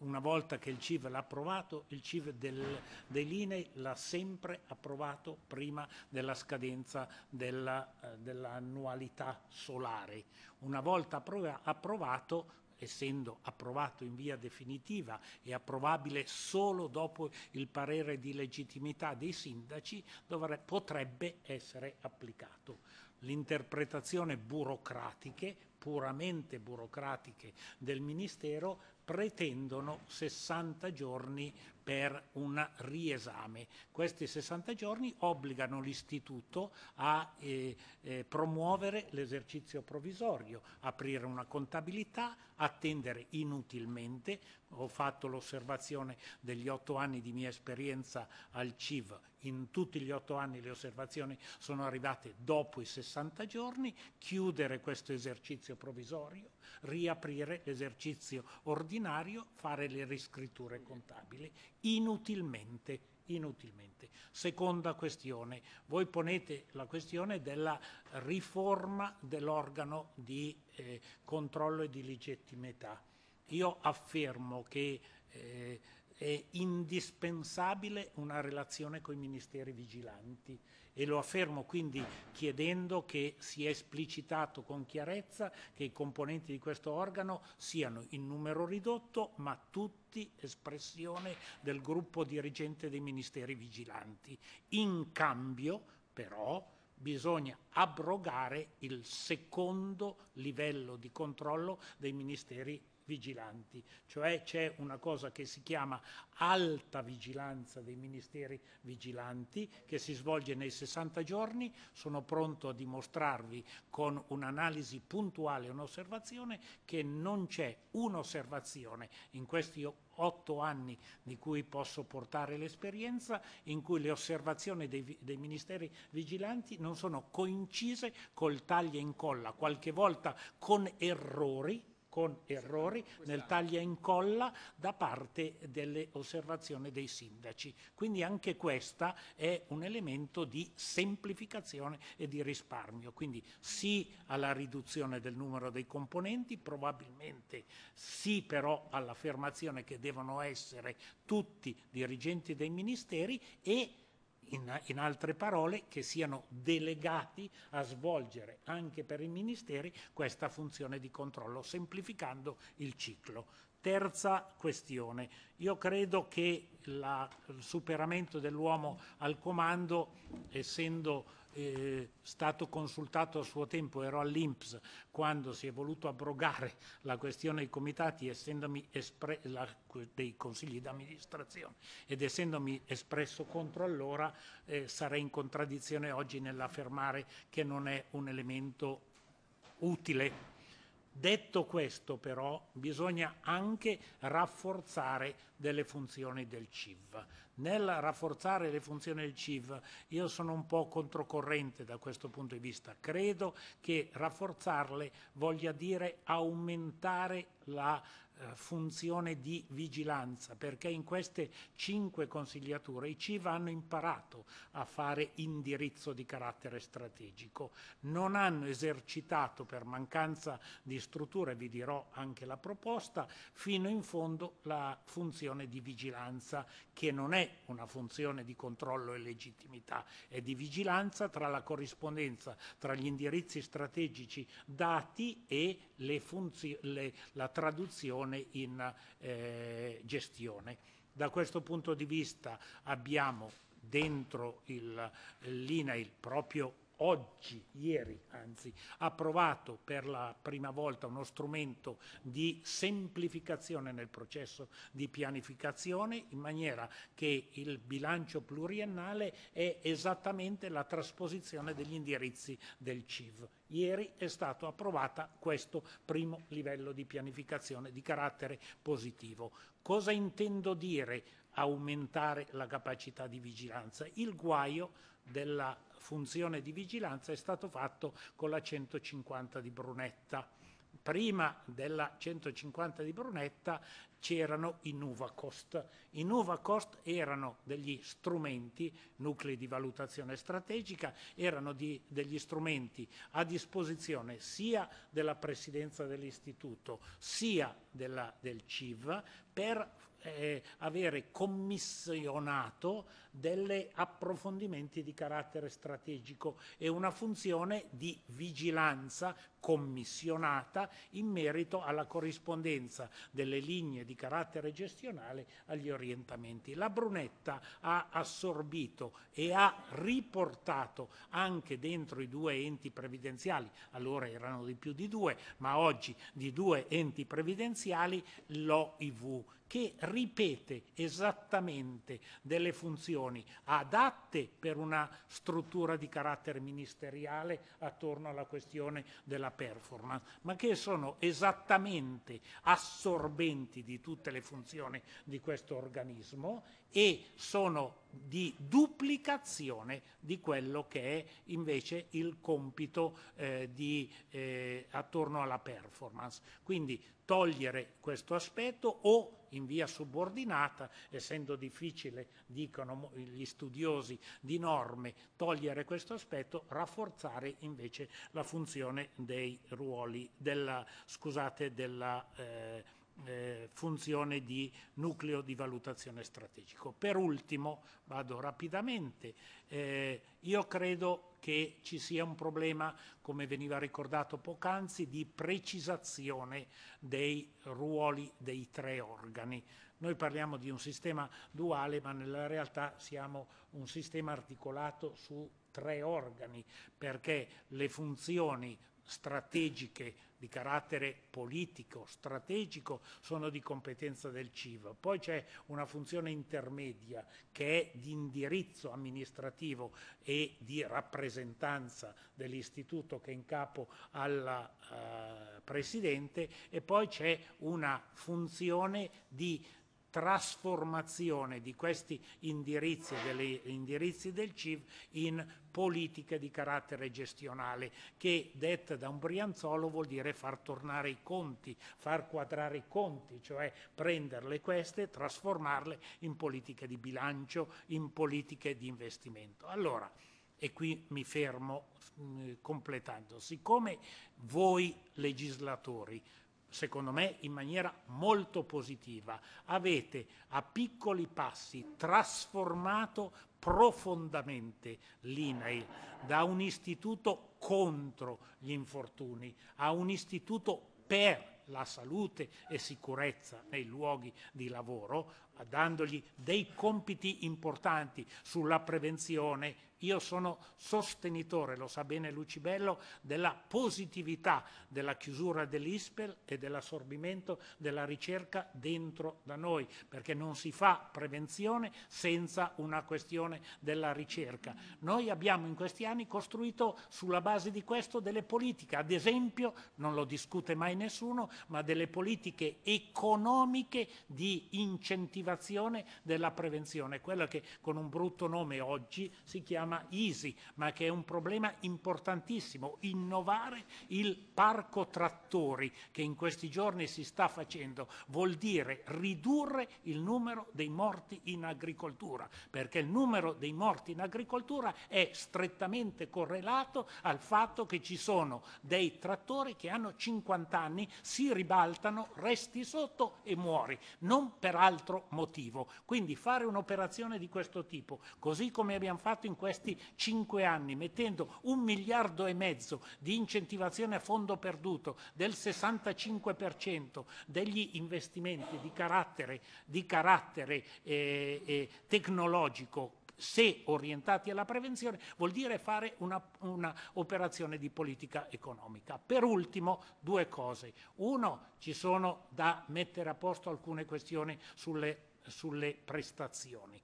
Una volta che il CIV l'ha approvato, il CIV del, dei l'ha sempre approvato prima della scadenza eh, dell'annualità dell solare. Una volta approvato essendo approvato in via definitiva e approvabile solo dopo il parere di legittimità dei sindaci, dovre, potrebbe essere applicato. L'interpretazione burocratiche, puramente burocratiche del Ministero, pretendono 60 giorni per un riesame. Questi 60 giorni obbligano l'istituto a eh, eh, promuovere l'esercizio provvisorio, aprire una contabilità, attendere inutilmente. Ho fatto l'osservazione degli otto anni di mia esperienza al CIV. In tutti gli otto anni le osservazioni sono arrivate dopo i 60 giorni, chiudere questo esercizio provvisorio, riaprire l'esercizio ordinario, fare le riscritture contabili inutilmente. Inutilmente. Seconda questione, voi ponete la questione della riforma dell'organo di eh, controllo e di legittimità. Io affermo che eh, è indispensabile una relazione con i ministeri vigilanti e lo affermo quindi chiedendo che sia esplicitato con chiarezza che i componenti di questo organo siano in numero ridotto ma tutti espressione del gruppo dirigente dei ministeri vigilanti. In cambio però bisogna abrogare il secondo livello di controllo dei ministeri vigilanti, cioè c'è una cosa che si chiama alta vigilanza dei ministeri vigilanti che si svolge nei 60 giorni, sono pronto a dimostrarvi con un'analisi puntuale e un'osservazione che non c'è un'osservazione in questi otto anni di cui posso portare l'esperienza, in cui le osservazioni dei, dei, ministeri vigilanti non sono coincise col taglia e incolla, qualche volta con errori con errori nel taglia e incolla da parte delle osservazioni dei sindaci. Quindi anche questo è un elemento di semplificazione e di risparmio. Quindi sì alla riduzione del numero dei componenti, probabilmente sì però all'affermazione che devono essere tutti dirigenti dei ministeri e in, in altre parole, che siano delegati a svolgere anche per i ministeri questa funzione di controllo, semplificando il ciclo. Terza questione, io credo che la, il superamento dell'uomo al comando, essendo eh, stato consultato a suo tempo, ero all'Inps quando si è voluto abrogare la questione dei comitati, essendomi la, dei consigli d'amministrazione ed essendomi espresso contro allora, eh, sarei in contraddizione oggi nell'affermare che non è un elemento utile Detto questo però bisogna anche rafforzare delle funzioni del CIV. Nel rafforzare le funzioni del CIV io sono un po' controcorrente da questo punto di vista. Credo che rafforzarle voglia dire aumentare la eh, funzione di vigilanza, perché in queste cinque consigliature i CIV hanno imparato a fare indirizzo di carattere strategico, non hanno esercitato per mancanza di strutture, vi dirò anche la proposta, fino in fondo la funzione di vigilanza, che non è una funzione di controllo e legittimità, è di vigilanza tra la corrispondenza tra gli indirizzi strategici dati e le le, la traduzione persone in eh, gestione. Da questo punto di vista abbiamo dentro l'INAIL proprio oggi, ieri anzi, approvato per la prima volta uno strumento di semplificazione nel processo di pianificazione in maniera che il bilancio pluriennale è esattamente la trasposizione degli indirizzi del CIV. Ieri è stato approvato questo primo livello di pianificazione di carattere positivo. Cosa intendo dire aumentare la capacità di vigilanza? Il guaio della funzione di vigilanza è stato fatto con la 150 di Brunetta. Prima della 150 di Brunetta c'erano i Nuvacost. I Nuvacost erano degli strumenti, nuclei di valutazione strategica, erano di, degli strumenti a disposizione sia della Presidenza dell'Istituto sia della, del CIV per eh, avere commissionato degli approfondimenti di carattere strategico e una funzione di vigilanza commissionata in merito alla corrispondenza delle linee di carattere gestionale agli orientamenti. La Brunetta ha assorbito e ha riportato anche dentro i due enti previdenziali, allora erano di più di due, ma oggi di due enti previdenziali, l'OIV che ripete esattamente delle funzioni adatte per una struttura di carattere ministeriale attorno alla questione della performance, ma che sono esattamente assorbenti di tutte le funzioni di questo organismo e sono di duplicazione di quello che è invece il compito eh, di, eh, attorno alla performance. Quindi togliere questo aspetto o in via subordinata, essendo difficile, dicono gli studiosi di norme, togliere questo aspetto, rafforzare invece la funzione dei ruoli, della, scusate, della... Eh, eh, funzione di nucleo di valutazione strategico. Per ultimo, vado rapidamente, eh, io credo che ci sia un problema, come veniva ricordato poc'anzi, di precisazione dei ruoli dei tre organi. Noi parliamo di un sistema duale, ma nella realtà siamo un sistema articolato su tre organi, perché le funzioni strategiche di carattere politico, strategico, sono di competenza del CIV. Poi c'è una funzione intermedia che è di indirizzo amministrativo e di rappresentanza dell'istituto che è in capo alla eh, Presidente e poi c'è una funzione di trasformazione di questi indirizzi, degli indirizzi del CIV, in politiche di carattere gestionale, che detta da un brianzolo vuol dire far tornare i conti, far quadrare i conti, cioè prenderle queste, trasformarle in politiche di bilancio, in politiche di investimento. Allora, e qui mi fermo mh, mm, completando, siccome voi legislatori secondo me in maniera molto positiva, avete a piccoli passi trasformato profondamente l'INAIL da un istituto contro gli infortuni a un istituto per la salute e sicurezza nei luoghi di lavoro, dandogli dei compiti importanti sulla prevenzione. Io sono sostenitore, lo sa bene Lucibello, della positività della chiusura dell'ISPEL e dell'assorbimento della ricerca dentro da noi, perché non si fa prevenzione senza una questione della ricerca. Noi abbiamo in questi anni costruito sulla base di questo delle politiche, ad esempio, non lo discute mai nessuno, ma delle politiche economiche di incentivazione ricordazione della prevenzione, quella che con un brutto nome oggi si chiama ISI, ma che è un problema importantissimo, innovare il parco trattori che in questi giorni si sta facendo, vuol dire ridurre il numero dei morti in agricoltura, perché il numero dei morti in agricoltura è strettamente correlato al fatto che ci sono dei trattori che hanno 50 anni, si ribaltano, resti sotto e muori, non per altro motivo motivo. Quindi fare un'operazione di questo tipo, così come abbiamo fatto in questi cinque anni, mettendo un miliardo e mezzo di incentivazione a fondo perduto del 65% degli investimenti di carattere, di carattere eh, eh, tecnologico se orientati alla prevenzione, vuol dire fare un'operazione di politica economica. Per ultimo, due cose. Uno, ci sono da mettere a posto alcune questioni sulle sulle prestazioni.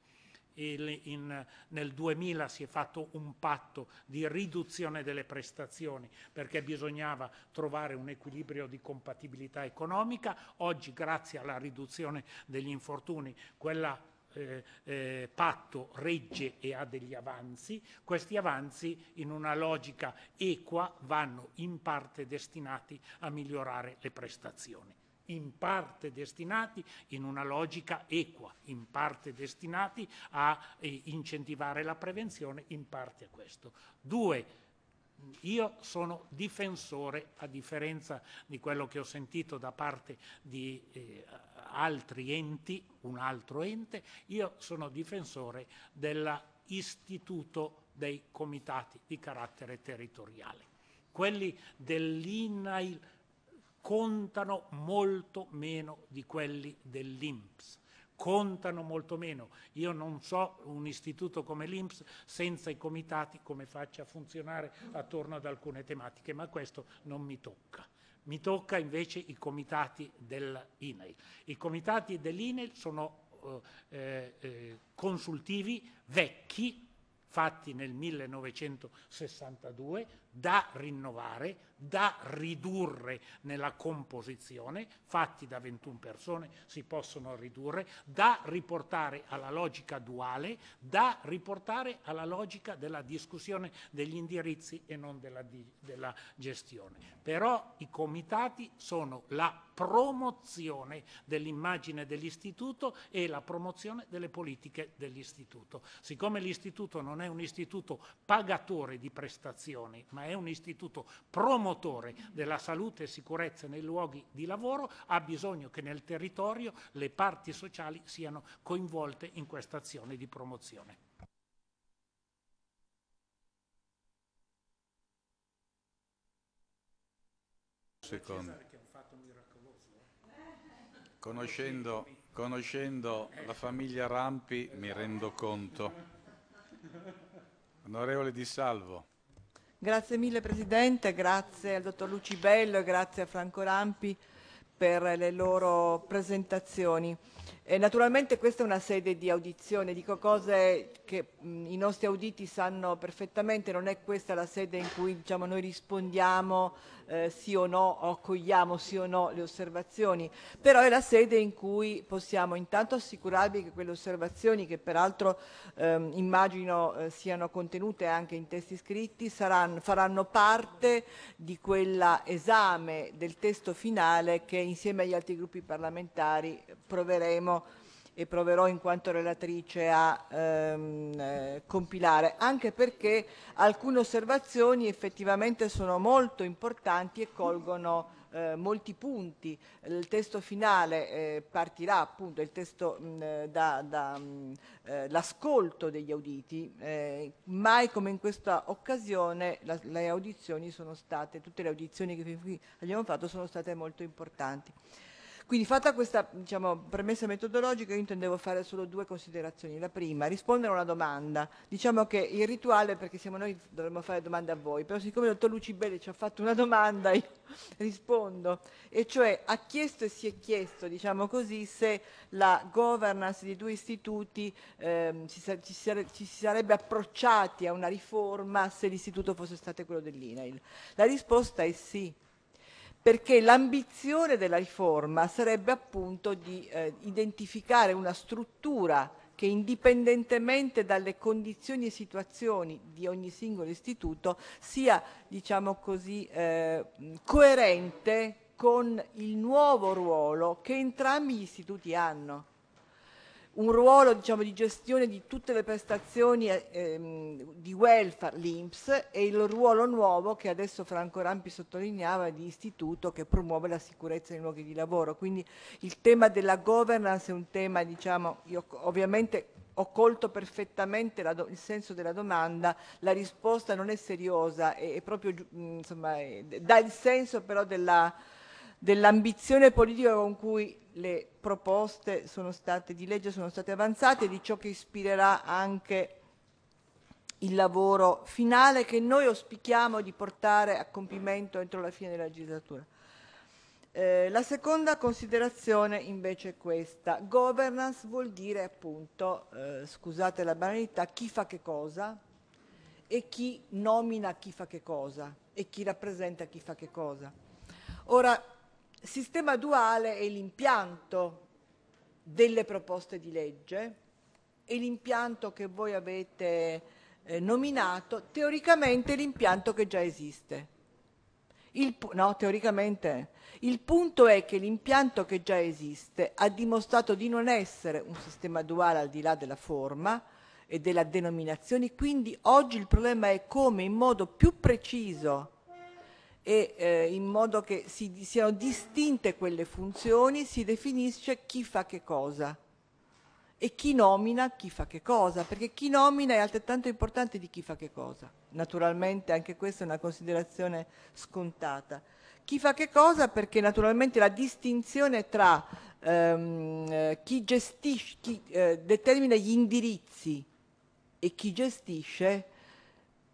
In, nel 2000 si è fatto un patto di riduzione delle prestazioni perché bisognava trovare un equilibrio di compatibilità economica, oggi grazie alla riduzione degli infortuni quella eh, eh, patto regge e ha degli avanzi, questi avanzi in una logica equa vanno in parte destinati a migliorare le prestazioni in parte destinati in una logica equa, in parte destinati a eh, incentivare la prevenzione, in parte a questo. Due, io sono difensore, a differenza di quello che ho sentito da parte di eh, altri enti, un altro ente, io sono difensore dell'istituto dei comitati di carattere territoriale, quelli dell'INAIL contano molto meno di quelli dell'INPS. Contano molto meno. Io non so un istituto come l'INPS senza i comitati come faccia a funzionare attorno ad alcune tematiche, ma questo non mi tocca. Mi tocca invece i comitati dell'INAIL. I comitati dell'INAIL sono eh, eh, consultivi vecchi, fatti nel 1962, da rinnovare, da ridurre nella composizione, fatti da 21 persone si possono ridurre, da riportare alla logica duale, da riportare alla logica della discussione degli indirizzi e non della, della gestione. Però i comitati sono la promozione dell'immagine dell'istituto e la promozione delle politiche dell'istituto. Siccome l'istituto non è un istituto pagatore di prestazioni, ma è è un istituto promotore della salute e sicurezza nei luoghi di lavoro, ha bisogno che nel territorio le parti sociali siano coinvolte in questa azione di promozione. Secondo. Conoscendo, conoscendo la famiglia Rampi mi rendo conto. Onorevole Di Salvo. Grazie mille Presidente, grazie al Dottor Lucibello e grazie a Franco Rampi per le loro presentazioni. E naturalmente questa è una sede di audizione, dico cose che mh, i nostri auditi sanno perfettamente, non è questa la sede in cui diciamo, noi rispondiamo eh, sì o no o accogliamo sì o no le osservazioni, però è la sede in cui possiamo intanto assicurarvi che quelle osservazioni, che peraltro ehm, immagino eh, siano contenute anche in testi scritti, saranno, faranno parte di quell'esame del testo finale che insieme agli altri gruppi parlamentari proveremo e proverò in quanto relatrice a ehm, eh, compilare, anche perché alcune osservazioni effettivamente sono molto importanti e colgono eh, molti punti. Il testo finale eh, partirà appunto dall'ascolto mm, da, mm, eh, degli auditi, eh, mai come in questa occasione la, le audizioni sono state, tutte le audizioni che abbiamo fatto sono state molto importanti. Quindi fatta questa diciamo, premessa metodologica io intendevo fare solo due considerazioni. La prima, rispondere a una domanda. Diciamo che il rituale, perché siamo noi dovremmo fare domande a voi, però siccome il dottor Lucibelli ci ha fatto una domanda io rispondo, e cioè ha chiesto e si è chiesto, diciamo così, se la governance di due istituti ehm, ci, ci, sare, ci si sarebbe approcciati a una riforma se l'istituto fosse stato quello dell'INAIL. La risposta è sì perché l'ambizione della riforma sarebbe appunto di eh, identificare una struttura che indipendentemente dalle condizioni e situazioni di ogni singolo istituto sia, diciamo così, eh, coerente con il nuovo ruolo che entrambi gli istituti hanno un ruolo diciamo, di gestione di tutte le prestazioni eh, ehm, di welfare, l'INPS, e il ruolo nuovo che adesso Franco Rampi sottolineava di istituto che promuove la sicurezza nei luoghi di lavoro. Quindi il tema della governance è un tema, diciamo, io ovviamente ho colto perfettamente do, il senso della domanda, la risposta non è seriosa, è, è proprio, insomma, è, dà il senso però della dell'ambizione politica con cui le proposte state, di legge sono state avanzate e di ciò che ispirerà anche il lavoro finale che noi auspichiamo di portare a compimento entro la fine della legislatura. Eh, la seconda considerazione invece è questa. Governance vuol dire appunto, eh, scusate la banalità, chi fa che cosa e chi nomina chi fa che cosa e chi rappresenta chi fa che cosa. Ora, sistema duale è l'impianto delle proposte di legge e l'impianto che voi avete eh, nominato, teoricamente l'impianto che già esiste. Il, no, teoricamente. Il punto è che l'impianto che già esiste ha dimostrato di non essere un sistema duale al di là della forma e della denominazione, quindi oggi il problema è come in modo più preciso e eh, in modo che si, siano distinte quelle funzioni si definisce chi fa che cosa e chi nomina chi fa che cosa, perché chi nomina è altrettanto importante di chi fa che cosa. Naturalmente anche questa è una considerazione scontata. Chi fa che cosa? Perché naturalmente la distinzione tra ehm, eh, chi gestisce, chi eh, determina gli indirizzi e chi gestisce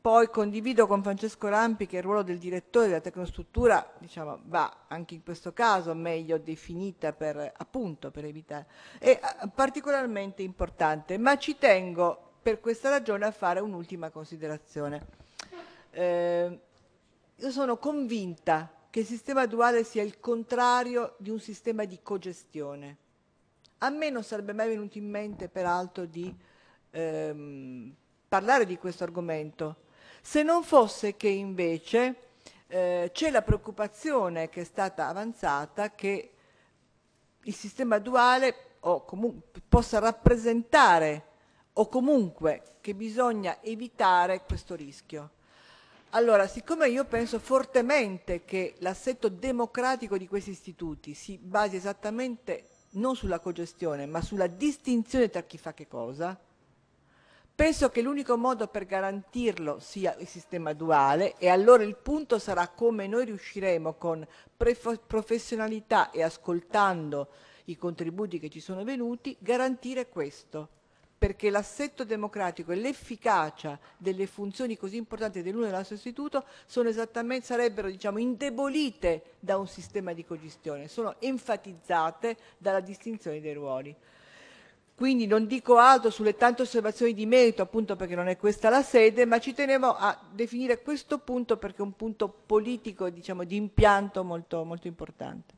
poi condivido con Francesco Rampi che il ruolo del direttore della tecnostruttura diciamo, va anche in questo caso meglio definita per, appunto, per evitare. È eh, particolarmente importante, ma ci tengo per questa ragione a fare un'ultima considerazione. Eh, io sono convinta che il sistema duale sia il contrario di un sistema di cogestione. A me non sarebbe mai venuto in mente, peraltro, di ehm, parlare di questo argomento se non fosse che invece eh, c'è la preoccupazione che è stata avanzata che il sistema duale possa rappresentare o comunque che bisogna evitare questo rischio. Allora, siccome io penso fortemente che l'assetto democratico di questi istituti si basi esattamente non sulla cogestione, ma sulla distinzione tra chi fa che cosa, Penso che l'unico modo per garantirlo sia il sistema duale e allora il punto sarà come noi riusciremo con professionalità e ascoltando i contributi che ci sono venuti, garantire questo, perché l'assetto democratico e l'efficacia delle funzioni così importanti dell'uno e dell'altro istituto sarebbero diciamo, indebolite da un sistema di cogestione, sono enfatizzate dalla distinzione dei ruoli. Quindi non dico altro sulle tante osservazioni di merito, appunto perché non è questa la sede, ma ci tenevo a definire questo punto perché è un punto politico, diciamo, di impianto molto, molto importante.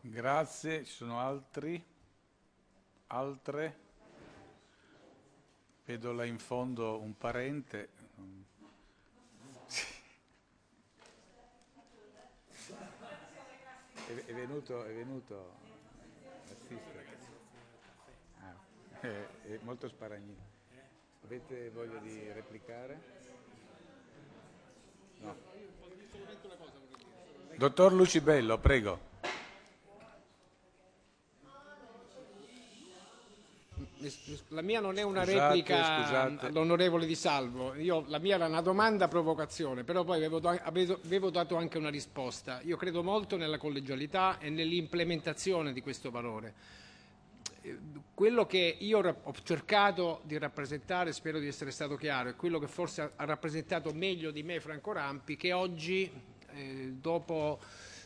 Grazie, ci sono altri? Altre? Vedo là in fondo un parente. È venuto, è venuto. Eh, è molto sparagnino. Avete voglia di replicare? No. Dottor Lucibello, prego. La mia non è una scusate, replica all'onorevole Di Salvo, Io, la mia era una domanda a provocazione, però poi avevo, avevo, dato anche una risposta. Io credo molto nella collegialità e nell'implementazione di questo valore. Eh, quello che io ho cercato di rappresentare, spero di essere stato chiaro, è quello che forse ha rappresentato meglio di me Franco Rampi, che oggi, eh, dopo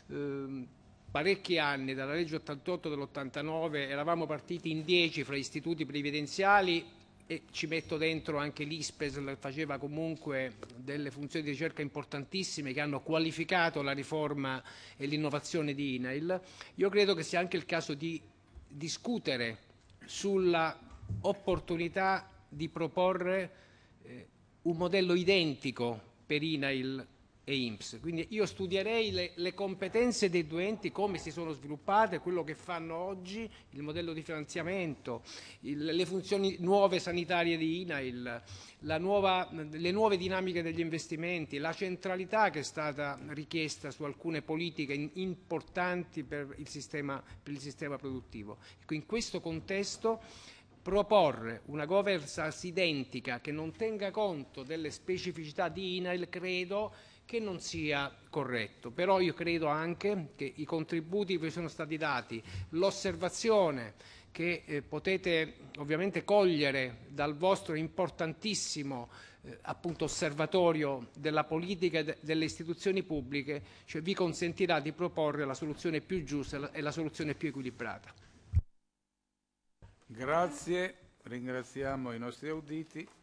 eh, parecchi anni, dalla legge 88 dell'89, eravamo partiti in 10 fra istituti previdenziali e ci metto dentro anche l'ISPES che faceva comunque delle funzioni di ricerca importantissime che hanno qualificato la riforma e l'innovazione di INAIL, io credo che sia anche il caso di discutere sulla opportunità di proporre eh, un modello identico per INAIL e IMSS. Quindi io studierei le, le, competenze dei due enti, come si sono sviluppate, quello che fanno oggi, il modello di finanziamento, il, le funzioni nuove sanitarie di INAIL, nuova, le nuove dinamiche degli investimenti, la centralità che è stata richiesta su alcune politiche importanti per il sistema, per il sistema produttivo. Ecco, in questo contesto proporre una governance identica che non tenga conto delle specificità di INAIL credo che non sia corretto, però io credo anche che i contributi che sono stati dati, l'osservazione che eh, potete ovviamente cogliere dal vostro importantissimo eh, appunto osservatorio della politica e de delle istituzioni pubbliche, cioè vi consentirà di proporre la soluzione più giusta e la, e la soluzione più equilibrata. Grazie, ringraziamo i nostri auditi.